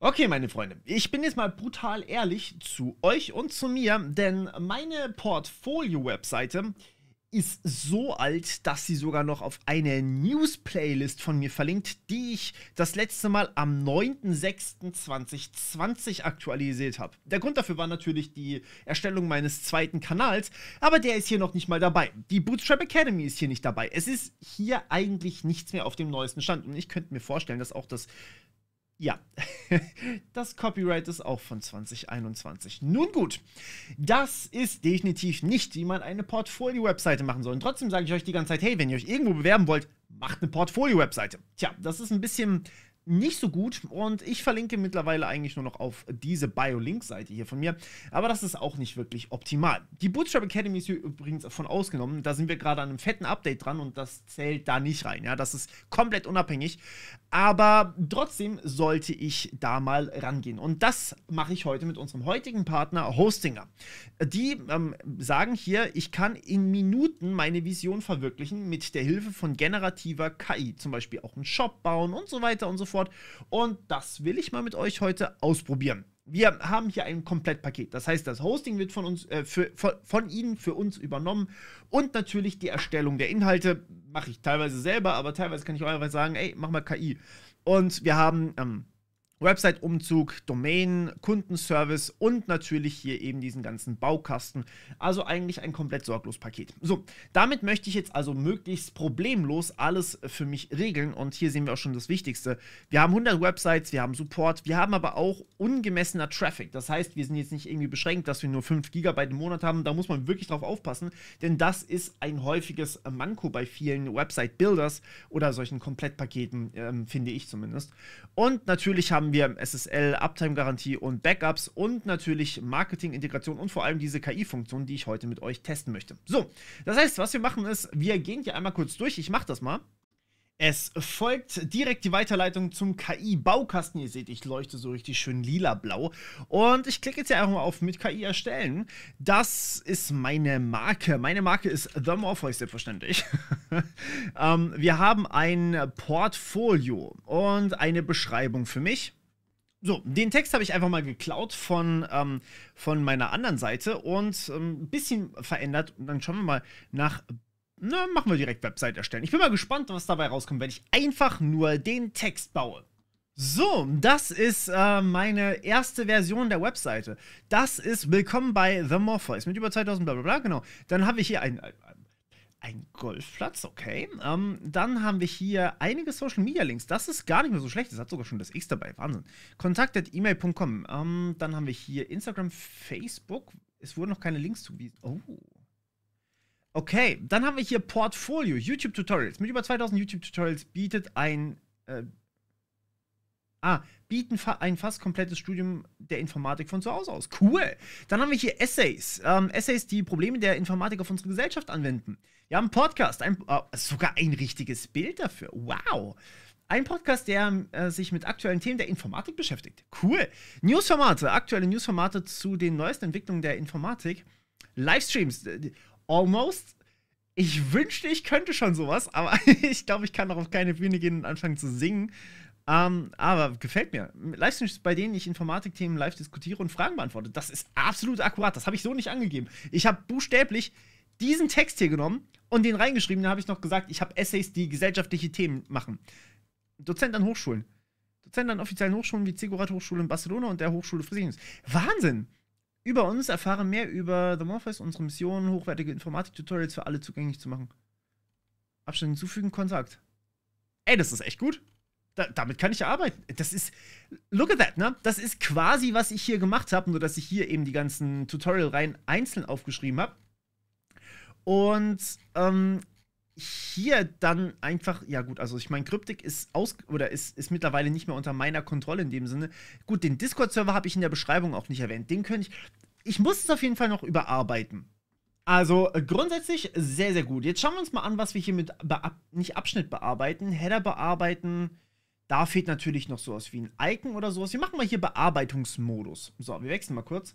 Okay, meine Freunde, ich bin jetzt mal brutal ehrlich zu euch und zu mir, denn meine Portfolio-Webseite ist so alt, dass sie sogar noch auf eine News-Playlist von mir verlinkt, die ich das letzte Mal am 9.06.2020 aktualisiert habe. Der Grund dafür war natürlich die Erstellung meines zweiten Kanals, aber der ist hier noch nicht mal dabei. Die Bootstrap Academy ist hier nicht dabei. Es ist hier eigentlich nichts mehr auf dem neuesten Stand und ich könnte mir vorstellen, dass auch das ja, das Copyright ist auch von 2021. Nun gut, das ist definitiv nicht, wie man eine Portfolio-Webseite machen soll. Und trotzdem sage ich euch die ganze Zeit, hey, wenn ihr euch irgendwo bewerben wollt, macht eine Portfolio-Webseite. Tja, das ist ein bisschen nicht so gut und ich verlinke mittlerweile eigentlich nur noch auf diese Bio-Link-Seite hier von mir, aber das ist auch nicht wirklich optimal. Die Bootstrap Academy ist hier übrigens davon ausgenommen, da sind wir gerade an einem fetten Update dran und das zählt da nicht rein, ja, das ist komplett unabhängig, aber trotzdem sollte ich da mal rangehen und das mache ich heute mit unserem heutigen Partner Hostinger. Die ähm, sagen hier, ich kann in Minuten meine Vision verwirklichen mit der Hilfe von generativer KI, zum Beispiel auch einen Shop bauen und so weiter und so fort fort. Und das will ich mal mit euch heute ausprobieren. Wir haben hier ein Komplettpaket. Das heißt, das Hosting wird von uns, äh, für, von, von, Ihnen für uns übernommen und natürlich die Erstellung der Inhalte mache ich teilweise selber, aber teilweise kann ich auch einfach sagen, ey, mach mal KI. Und wir haben ähm, Website-Umzug, Domain, Kundenservice und natürlich hier eben diesen ganzen Baukasten. Also eigentlich ein komplett sorglos Paket. So, damit möchte ich jetzt also möglichst problemlos alles für mich regeln und hier sehen wir auch schon das Wichtigste. Wir haben 100 Websites, wir haben Support, wir haben aber auch ungemessener Traffic. Das heißt, wir sind jetzt nicht irgendwie beschränkt, dass wir nur 5 GB im Monat haben. Da muss man wirklich drauf aufpassen, denn das ist ein häufiges Manko bei vielen Website-Builders oder solchen Komplettpaketen, ähm, finde ich zumindest. Und natürlich haben haben wir SSL, Uptime-Garantie und Backups und natürlich Marketing, Integration und vor allem diese KI-Funktion, die ich heute mit euch testen möchte. So, das heißt, was wir machen ist, wir gehen hier einmal kurz durch. Ich mache das mal. Es folgt direkt die Weiterleitung zum KI-Baukasten. Ihr seht, ich leuchte so richtig schön lila-blau. Und ich klicke jetzt hier einfach mal auf mit KI erstellen. Das ist meine Marke. Meine Marke ist The Morpheus, selbstverständlich. ähm, wir haben ein Portfolio und eine Beschreibung für mich. So, den Text habe ich einfach mal geklaut von, ähm, von meiner anderen Seite und ähm, ein bisschen verändert. Und dann schauen wir mal nach. Na, machen wir direkt Website erstellen. Ich bin mal gespannt, was dabei rauskommt, wenn ich einfach nur den Text baue. So, das ist äh, meine erste Version der Webseite. Das ist Willkommen bei The Morpheus mit über 2000 bla bla bla, genau. Dann habe ich hier ein, ein ein Golfplatz, okay. Ähm, dann haben wir hier einige Social Media Links. Das ist gar nicht mehr so schlecht. Das hat sogar schon das X dabei. Wahnsinn. Kontakt.email.com. Ähm, dann haben wir hier Instagram, Facebook. Es wurden noch keine Links zugewiesen. Oh. Okay, dann haben wir hier Portfolio, YouTube-Tutorials. Mit über 2000 YouTube-Tutorials bietet ein äh, Ah, bieten fa ein fast komplettes Studium der Informatik von zu Hause aus. Cool. Dann haben wir hier Essays. Ähm, Essays, die Probleme der Informatik auf unsere Gesellschaft anwenden. Wir haben einen Podcast, ein, äh, sogar ein richtiges Bild dafür. Wow. Ein Podcast, der äh, sich mit aktuellen Themen der Informatik beschäftigt. Cool. Newsformate, aktuelle Newsformate zu den neuesten Entwicklungen der Informatik. Livestreams. Almost. Ich wünschte, ich könnte schon sowas, aber ich glaube, ich kann auch auf keine Bühne gehen und anfangen zu singen. Ähm, aber gefällt mir. Livestreams, bei denen ich Informatikthemen live diskutiere und Fragen beantworte, das ist absolut akkurat. Das habe ich so nicht angegeben. Ich habe buchstäblich diesen Text hier genommen und den reingeschrieben. Da habe ich noch gesagt, ich habe Essays, die gesellschaftliche Themen machen. Dozent an Hochschulen. Dozent an offiziellen Hochschulen wie Zigurat Hochschule in Barcelona und der Hochschule Fresenius. Wahnsinn! Über uns erfahren mehr über The Morpheus, unsere Mission, hochwertige Informatik-Tutorials für alle zugänglich zu machen. Abstand hinzufügen, Kontakt. Ey, das ist echt gut. Da, damit kann ich ja arbeiten. Das ist, look at that, ne? Das ist quasi, was ich hier gemacht habe, nur dass ich hier eben die ganzen Tutorial-Reihen einzeln aufgeschrieben habe. Und ähm, hier dann einfach, ja gut, also ich meine, Kryptik ist aus oder ist, ist mittlerweile nicht mehr unter meiner Kontrolle in dem Sinne. Gut, den Discord-Server habe ich in der Beschreibung auch nicht erwähnt. Den könnte ich. Ich muss es auf jeden Fall noch überarbeiten. Also äh, grundsätzlich sehr, sehr gut. Jetzt schauen wir uns mal an, was wir hier mit nicht Abschnitt bearbeiten, Header bearbeiten da fehlt natürlich noch sowas wie ein Icon oder sowas. Wir machen mal hier Bearbeitungsmodus. So, wir wechseln mal kurz.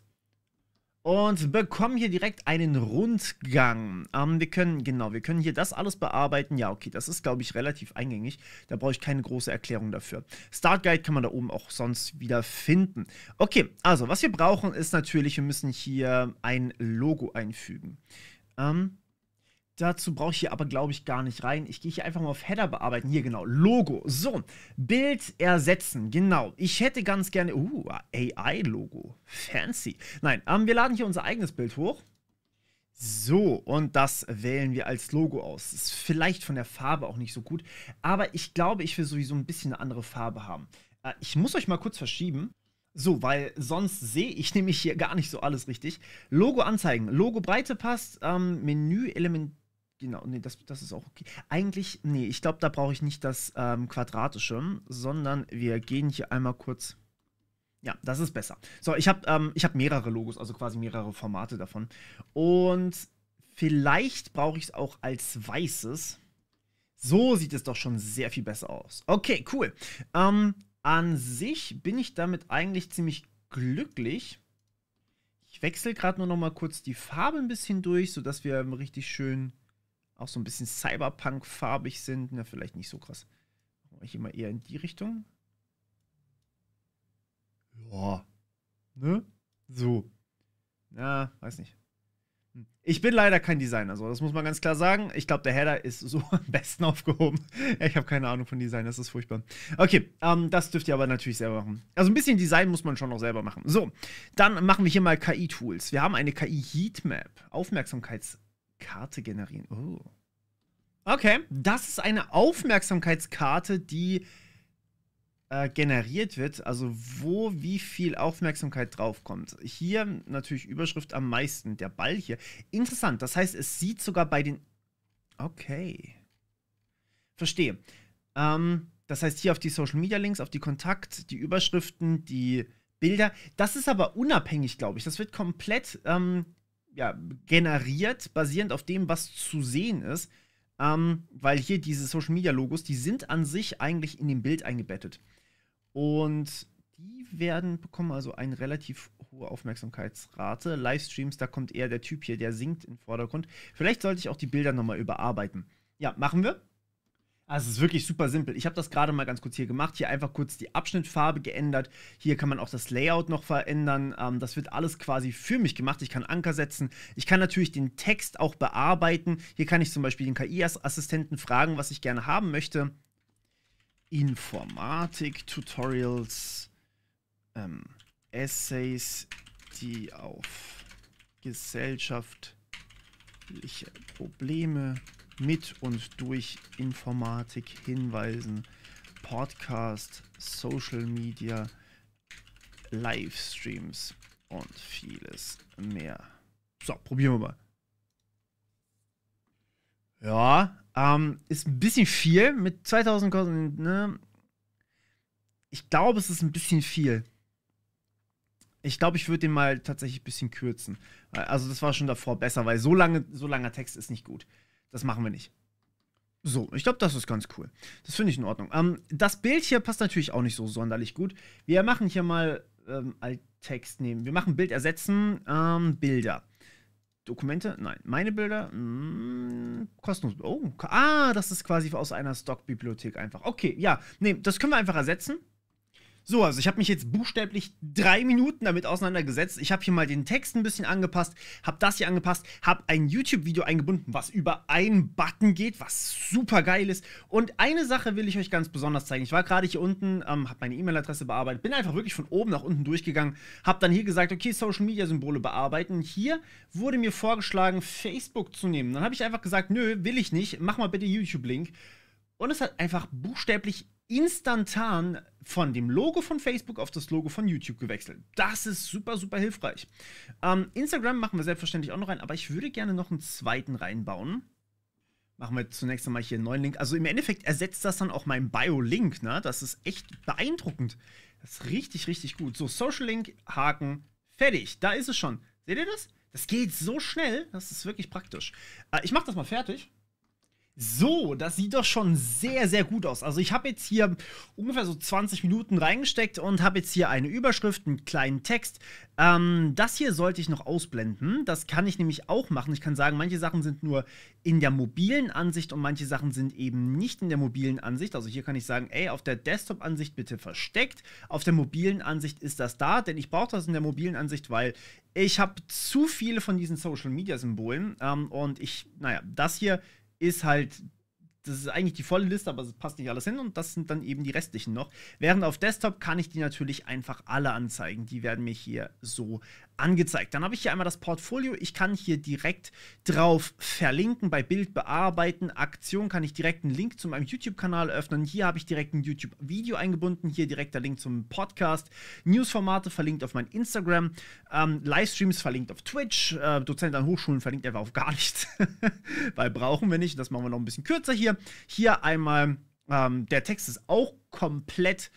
Und bekommen hier direkt einen Rundgang. Ähm, wir können, genau, wir können hier das alles bearbeiten. Ja, okay, das ist, glaube ich, relativ eingängig. Da brauche ich keine große Erklärung dafür. Start Guide kann man da oben auch sonst wieder finden. Okay, also, was wir brauchen ist natürlich, wir müssen hier ein Logo einfügen. Ähm, Dazu brauche ich hier aber, glaube ich, gar nicht rein. Ich gehe hier einfach mal auf Header bearbeiten. Hier genau, Logo. So, Bild ersetzen. Genau, ich hätte ganz gerne... Uh, AI-Logo. Fancy. Nein, ähm, wir laden hier unser eigenes Bild hoch. So, und das wählen wir als Logo aus. Ist vielleicht von der Farbe auch nicht so gut, aber ich glaube, ich will sowieso ein bisschen eine andere Farbe haben. Äh, ich muss euch mal kurz verschieben. So, weil sonst sehe ich nämlich hier gar nicht so alles richtig. Logo anzeigen. Logo Breite passt. Ähm, Menü Element Genau, nee, das, das ist auch okay. Eigentlich, nee, ich glaube, da brauche ich nicht das ähm, Quadratische, sondern wir gehen hier einmal kurz. Ja, das ist besser. So, ich habe ähm, hab mehrere Logos, also quasi mehrere Formate davon. Und vielleicht brauche ich es auch als weißes. So sieht es doch schon sehr viel besser aus. Okay, cool. Ähm, an sich bin ich damit eigentlich ziemlich glücklich. Ich wechsle gerade nur noch mal kurz die Farbe ein bisschen durch, sodass wir richtig schön auch so ein bisschen Cyberpunk-farbig sind. Na, vielleicht nicht so krass. Machen wir immer eher in die Richtung. Ja. Ne? So. Na, weiß nicht. Hm. Ich bin leider kein Designer, so das muss man ganz klar sagen. Ich glaube, der Header ist so am besten aufgehoben. ich habe keine Ahnung von Design, das ist furchtbar. Okay, ähm, das dürft ihr aber natürlich selber machen. Also ein bisschen Design muss man schon noch selber machen. So, dann machen wir hier mal KI-Tools. Wir haben eine KI-Heatmap, Aufmerksamkeits- Karte generieren. Oh. Okay, das ist eine Aufmerksamkeitskarte, die äh, generiert wird. Also wo wie viel Aufmerksamkeit draufkommt. Hier natürlich Überschrift am meisten, der Ball hier. Interessant, das heißt, es sieht sogar bei den... Okay. Verstehe. Ähm, das heißt, hier auf die Social Media Links, auf die Kontakt, die Überschriften, die Bilder. Das ist aber unabhängig, glaube ich. Das wird komplett ähm, ja, generiert, basierend auf dem, was zu sehen ist. Ähm, weil hier diese Social Media Logos, die sind an sich eigentlich in dem Bild eingebettet. Und die werden, bekommen also eine relativ hohe Aufmerksamkeitsrate. Livestreams, da kommt eher der Typ hier, der singt im Vordergrund. Vielleicht sollte ich auch die Bilder nochmal überarbeiten. Ja, machen wir. Also es ist wirklich super simpel. Ich habe das gerade mal ganz kurz hier gemacht. Hier einfach kurz die Abschnittfarbe geändert. Hier kann man auch das Layout noch verändern. Ähm, das wird alles quasi für mich gemacht. Ich kann Anker setzen. Ich kann natürlich den Text auch bearbeiten. Hier kann ich zum Beispiel den KI-Assistenten fragen, was ich gerne haben möchte. Informatik, Tutorials, ähm, Essays, die auf gesellschaftliche Probleme mit und durch Informatik hinweisen. Podcast, Social Media, Livestreams und vieles mehr. So, probieren wir mal. Ja, ähm, ist ein bisschen viel mit 2000 Kosten. Ne? Ich glaube, es ist ein bisschen viel. Ich glaube, ich würde den mal tatsächlich ein bisschen kürzen. Also das war schon davor besser, weil so, lange, so langer Text ist nicht gut. Das machen wir nicht. So, ich glaube, das ist ganz cool. Das finde ich in Ordnung. Ähm, das Bild hier passt natürlich auch nicht so sonderlich gut. Wir machen hier mal ähm, Alttext nehmen. Wir machen Bild ersetzen, ähm, Bilder. Dokumente? Nein. Meine Bilder? Mh, hm, kostenlos. Oh, ah, das ist quasi aus einer Stockbibliothek einfach. Okay, ja. Nee, das können wir einfach ersetzen. So, also ich habe mich jetzt buchstäblich drei Minuten damit auseinandergesetzt. Ich habe hier mal den Text ein bisschen angepasst, habe das hier angepasst, habe ein YouTube-Video eingebunden, was über einen Button geht, was super geil ist. Und eine Sache will ich euch ganz besonders zeigen. Ich war gerade hier unten, ähm, habe meine E-Mail-Adresse bearbeitet, bin einfach wirklich von oben nach unten durchgegangen, habe dann hier gesagt, okay, Social-Media-Symbole bearbeiten. Hier wurde mir vorgeschlagen, Facebook zu nehmen. Dann habe ich einfach gesagt, nö, will ich nicht, mach mal bitte YouTube-Link. Und es hat einfach buchstäblich instantan von dem Logo von Facebook auf das Logo von YouTube gewechselt. Das ist super, super hilfreich. Ähm, Instagram machen wir selbstverständlich auch noch rein, aber ich würde gerne noch einen zweiten reinbauen. Machen wir zunächst einmal hier einen neuen Link. Also im Endeffekt ersetzt das dann auch mein Bio-Link. Ne? Das ist echt beeindruckend. Das ist richtig, richtig gut. So, Social Link, Haken, fertig. Da ist es schon. Seht ihr das? Das geht so schnell. Das ist wirklich praktisch. Äh, ich mache das mal fertig. So, das sieht doch schon sehr, sehr gut aus. Also ich habe jetzt hier ungefähr so 20 Minuten reingesteckt und habe jetzt hier eine Überschrift, einen kleinen Text. Ähm, das hier sollte ich noch ausblenden. Das kann ich nämlich auch machen. Ich kann sagen, manche Sachen sind nur in der mobilen Ansicht und manche Sachen sind eben nicht in der mobilen Ansicht. Also hier kann ich sagen, ey, auf der Desktop-Ansicht bitte versteckt. Auf der mobilen Ansicht ist das da, denn ich brauche das in der mobilen Ansicht, weil ich habe zu viele von diesen Social-Media-Symbolen. Ähm, und ich, naja, das hier ist halt das ist eigentlich die volle Liste, aber es passt nicht alles hin und das sind dann eben die restlichen noch. Während auf Desktop kann ich die natürlich einfach alle anzeigen. Die werden mir hier so angezeigt. Dann habe ich hier einmal das Portfolio. Ich kann hier direkt drauf verlinken, bei Bild bearbeiten, Aktion kann ich direkt einen Link zu meinem YouTube-Kanal öffnen. Hier habe ich direkt ein YouTube-Video eingebunden, hier direkt der Link zum Podcast, Newsformate verlinkt auf mein Instagram, ähm, Livestreams verlinkt auf Twitch, äh, Dozent an Hochschulen verlinkt einfach auf gar nichts, weil brauchen wir nicht. Das machen wir noch ein bisschen kürzer hier. Hier einmal, ähm, der Text ist auch komplett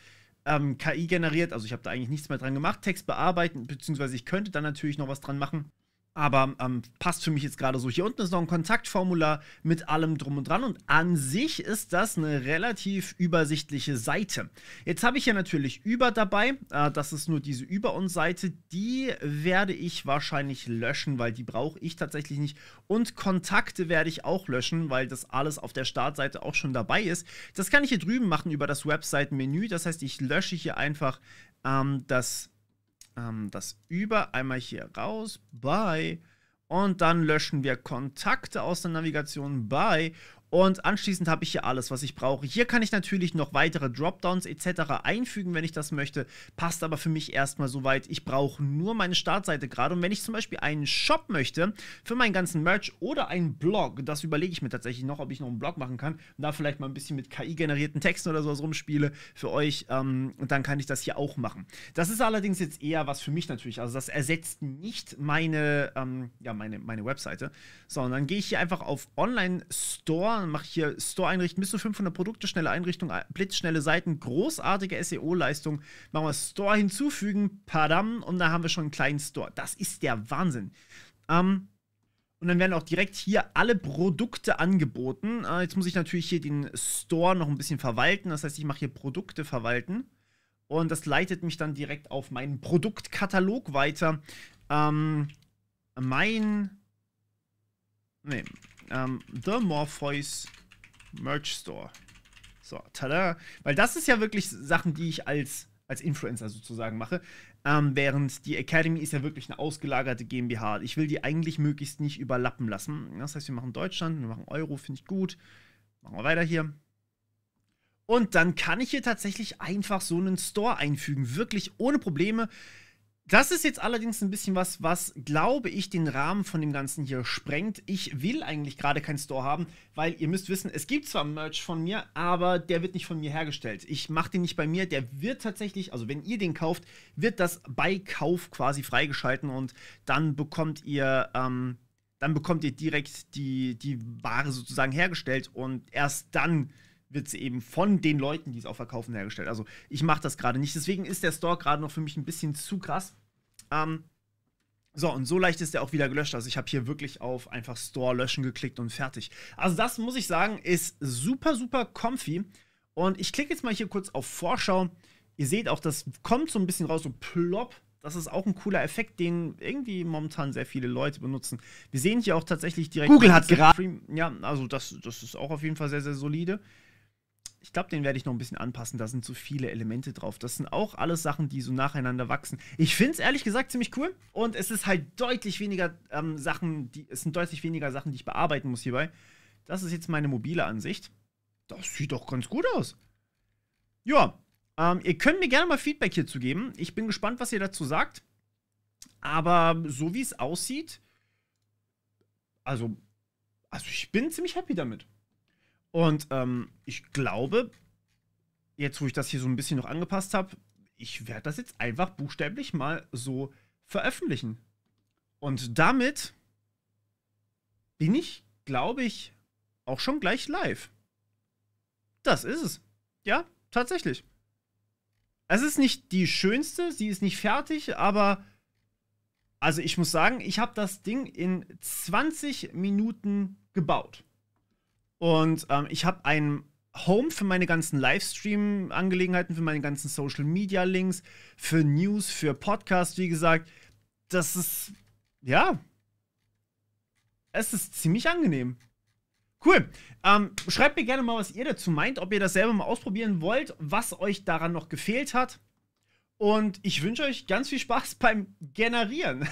ähm, KI generiert, also ich habe da eigentlich nichts mehr dran gemacht. Text bearbeiten, beziehungsweise ich könnte da natürlich noch was dran machen. Aber ähm, passt für mich jetzt gerade so. Hier unten ist noch ein Kontaktformular mit allem drum und dran. Und an sich ist das eine relativ übersichtliche Seite. Jetzt habe ich hier natürlich über dabei. Äh, das ist nur diese Über uns Seite. Die werde ich wahrscheinlich löschen, weil die brauche ich tatsächlich nicht. Und Kontakte werde ich auch löschen, weil das alles auf der Startseite auch schon dabei ist. Das kann ich hier drüben machen über das Website-Menü, Das heißt, ich lösche hier einfach ähm, das ähm, das über, einmal hier raus, bei. Und dann löschen wir Kontakte aus der Navigation, bye. Und anschließend habe ich hier alles, was ich brauche. Hier kann ich natürlich noch weitere Dropdowns etc. einfügen, wenn ich das möchte. Passt aber für mich erstmal soweit. Ich brauche nur meine Startseite gerade. Und wenn ich zum Beispiel einen Shop möchte für meinen ganzen Merch oder einen Blog, das überlege ich mir tatsächlich noch, ob ich noch einen Blog machen kann. Und da vielleicht mal ein bisschen mit KI-generierten Texten oder sowas rumspiele für euch. Ähm, und dann kann ich das hier auch machen. Das ist allerdings jetzt eher was für mich natürlich. Also das ersetzt nicht meine, ähm, ja, meine, meine Webseite, sondern gehe ich hier einfach auf Online-Store dann mache ich hier Store einrichten, bis zu 500 Produkte, schnelle Einrichtung, blitzschnelle Seiten, großartige SEO-Leistung. Machen wir Store hinzufügen, padam, und da haben wir schon einen kleinen Store. Das ist der Wahnsinn. Ähm, und dann werden auch direkt hier alle Produkte angeboten. Äh, jetzt muss ich natürlich hier den Store noch ein bisschen verwalten. Das heißt, ich mache hier Produkte verwalten. Und das leitet mich dann direkt auf meinen Produktkatalog weiter. Ähm, mein. Nee, ähm, The Morpheus Merch Store. So, tada. Weil das ist ja wirklich Sachen, die ich als, als Influencer sozusagen mache. Ähm, während die Academy ist ja wirklich eine ausgelagerte GmbH. Ich will die eigentlich möglichst nicht überlappen lassen. Das heißt, wir machen Deutschland, wir machen Euro, finde ich gut. Machen wir weiter hier. Und dann kann ich hier tatsächlich einfach so einen Store einfügen. Wirklich ohne Probleme. Das ist jetzt allerdings ein bisschen was, was, glaube ich, den Rahmen von dem Ganzen hier sprengt. Ich will eigentlich gerade keinen Store haben, weil ihr müsst wissen, es gibt zwar Merch von mir, aber der wird nicht von mir hergestellt. Ich mache den nicht bei mir, der wird tatsächlich, also wenn ihr den kauft, wird das bei Kauf quasi freigeschalten und dann bekommt ihr, ähm, dann bekommt ihr direkt die, die Ware sozusagen hergestellt und erst dann wird sie eben von den Leuten, die es auch verkaufen, hergestellt. Also ich mache das gerade nicht. Deswegen ist der Store gerade noch für mich ein bisschen zu krass. Ähm, so, und so leicht ist der auch wieder gelöscht. Also ich habe hier wirklich auf einfach Store löschen geklickt und fertig. Also das muss ich sagen, ist super, super comfy. Und ich klicke jetzt mal hier kurz auf Vorschau. Ihr seht auch, das kommt so ein bisschen raus, so plopp. Das ist auch ein cooler Effekt, den irgendwie momentan sehr viele Leute benutzen. Wir sehen hier auch tatsächlich direkt. Google hat gerade. Ja, also das, das ist auch auf jeden Fall sehr, sehr solide ich glaube, den werde ich noch ein bisschen anpassen. Da sind so viele Elemente drauf. Das sind auch alles Sachen, die so nacheinander wachsen. Ich finde es ehrlich gesagt ziemlich cool. Und es ist halt deutlich weniger ähm, Sachen, die, es sind deutlich weniger Sachen, die ich bearbeiten muss hierbei. Das ist jetzt meine mobile Ansicht. Das sieht doch ganz gut aus. Ja, ähm, ihr könnt mir gerne mal Feedback hierzu geben. Ich bin gespannt, was ihr dazu sagt. Aber so wie es aussieht, also, also ich bin ziemlich happy damit. Und ähm, ich glaube, jetzt wo ich das hier so ein bisschen noch angepasst habe, ich werde das jetzt einfach buchstäblich mal so veröffentlichen. Und damit bin ich, glaube ich, auch schon gleich live. Das ist es. Ja, tatsächlich. Es ist nicht die schönste, sie ist nicht fertig, aber also ich muss sagen, ich habe das Ding in 20 Minuten gebaut. Und ähm, ich habe ein Home für meine ganzen Livestream-Angelegenheiten, für meine ganzen Social-Media-Links, für News, für Podcasts, wie gesagt. Das ist, ja, es ist ziemlich angenehm. Cool. Ähm, schreibt mir gerne mal, was ihr dazu meint, ob ihr das selber mal ausprobieren wollt, was euch daran noch gefehlt hat. Und ich wünsche euch ganz viel Spaß beim Generieren.